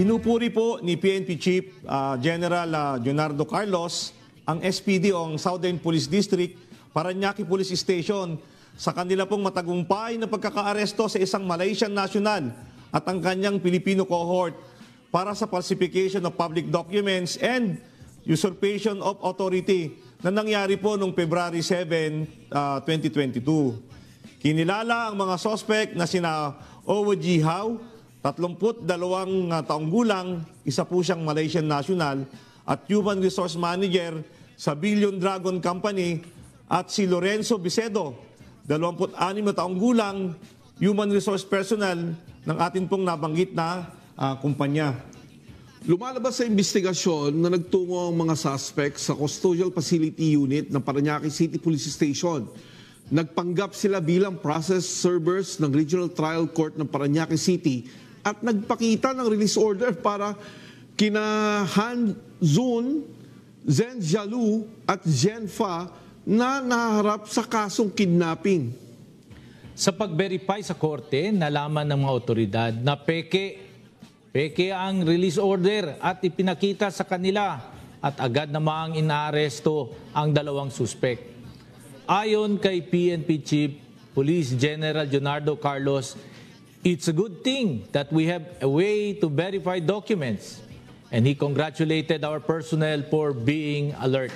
Pinupuri po ni PNP Chief uh, General uh, Leonardo Carlos ang SPD o ang Southern Police District Paranaque Police Station sa kanila pong matagumpay na pagkakaaresto sa isang Malaysian national at ang kanyang Filipino cohort para sa falsification of public documents and usurpation of authority na nangyari po noong February 7, uh, 2022. Kinilala ang mga sospek na sina Owo Jihaw, 32 ah, taong gulang, isa po siyang Malaysian national at human resource manager sa Billion Dragon Company at si Lorenzo Bisedo, 26 na taong gulang, human resource personnel ng atin pong nabanggit na uh, kumpanya. Lumalabas sa investigasyon na nagtungo ang mga suspect sa Custodial Facility Unit ng Paranaque City Police Station. Nagpanggap sila bilang process servers ng Regional Trial Court ng Paranaque City at nagpakita ng release order para kina Han Zun, Zhen Jialu at Zhen Fa na naharap sa kasong kidnapping. Sa pag-verify sa korte, nalaman ng mga otoridad na peke, peke ang release order at ipinakita sa kanila at agad namang inaresto ang dalawang suspek. Ayon kay PNP Chief Police General Leonardo Carlos, It's a good thing that we have a way to verify documents. And he congratulated our personnel for being alert.